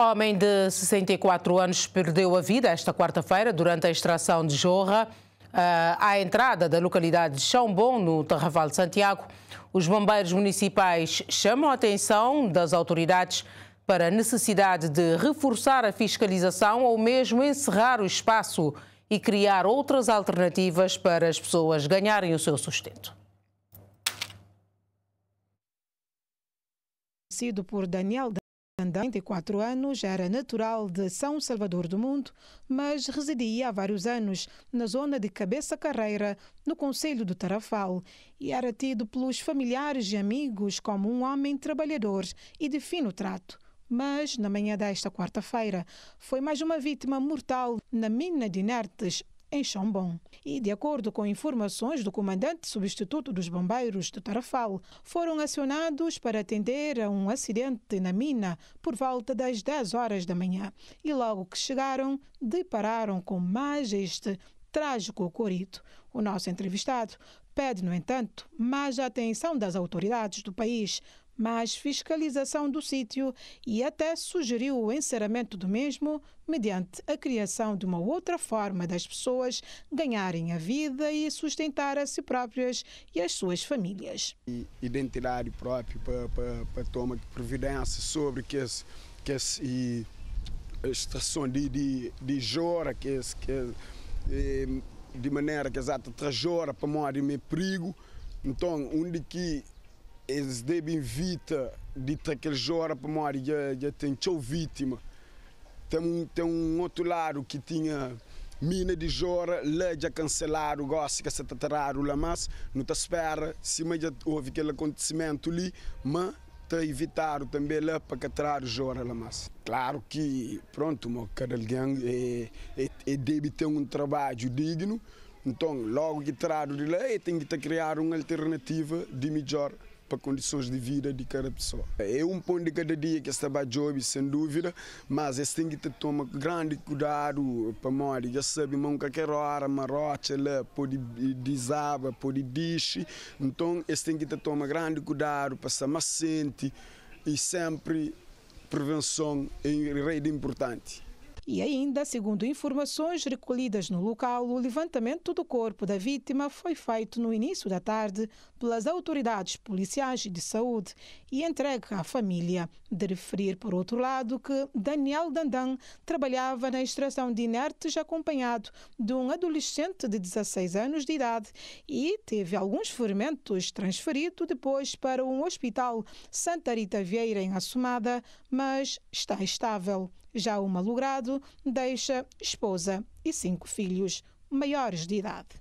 Homem de 64 anos perdeu a vida esta quarta-feira durante a extração de jorra eh, à entrada da localidade de Chão Bom, no Tarraval de Santiago. Os bombeiros municipais chamam a atenção das autoridades para a necessidade de reforçar a fiscalização ou mesmo encerrar o espaço e criar outras alternativas para as pessoas ganharem o seu sustento. Sido por Daniel Miranda, 24 anos, era natural de São Salvador do Mundo, mas residia há vários anos na zona de Cabeça Carreira, no Conselho do Tarafal, e era tido pelos familiares e amigos como um homem trabalhador e de fino trato. Mas, na manhã desta quarta-feira, foi mais uma vítima mortal na mina de inertes em Chambon. E, de acordo com informações do comandante substituto dos bombeiros de Tarafal, foram acionados para atender a um acidente na mina por volta das 10 horas da manhã. E logo que chegaram, depararam com mais este trágico ocorrido. O nosso entrevistado pede, no entanto, mais atenção das autoridades do país mais fiscalização do sítio e até sugeriu o encerramento do mesmo mediante a criação de uma outra forma das pessoas ganharem a vida e sustentar a si próprias e as suas famílias. Identidade própria para, para, para tomar providência sobre que esse, que esse de, de, de jora, que, esse, que de maneira que exata trajora para morrer em perigo. Então, onde que eles devem vida de aquele jora para morrer, já, já tem tchau vítima. Tem um, tem um outro lado que tinha mina de jora, lá já cancelaram, gosta que se tatararam lá, mas não está espera, se mas já houve aquele acontecimento ali, mas está evitar também lá para catarar jora lá, mas. Claro que, pronto, mas cada alguém é, é, é deve ter um trabalho digno, então logo que tiraram de lá, tem que criar uma alternativa de melhor para condições de vida de cada pessoa. É um pão de cada dia que está a job, sem dúvida, mas este tem que tomar grande cuidado para morrer. Já sabe, mão qualquer hora, marrocha, lá, pode desaba, pode dixe. Então, este tem que tomar grande cuidado para ser mais sente e sempre prevenção é importante. E ainda, segundo informações recolhidas no local, o levantamento do corpo da vítima foi feito no início da tarde pelas autoridades policiais de saúde e entregue à família. De referir, por outro lado, que Daniel Dandan trabalhava na extração de inertes acompanhado de um adolescente de 16 anos de idade e teve alguns ferimentos transferido depois para um hospital Santa Rita Vieira em Assumada, mas está estável. Já o malogrado deixa esposa e cinco filhos maiores de idade.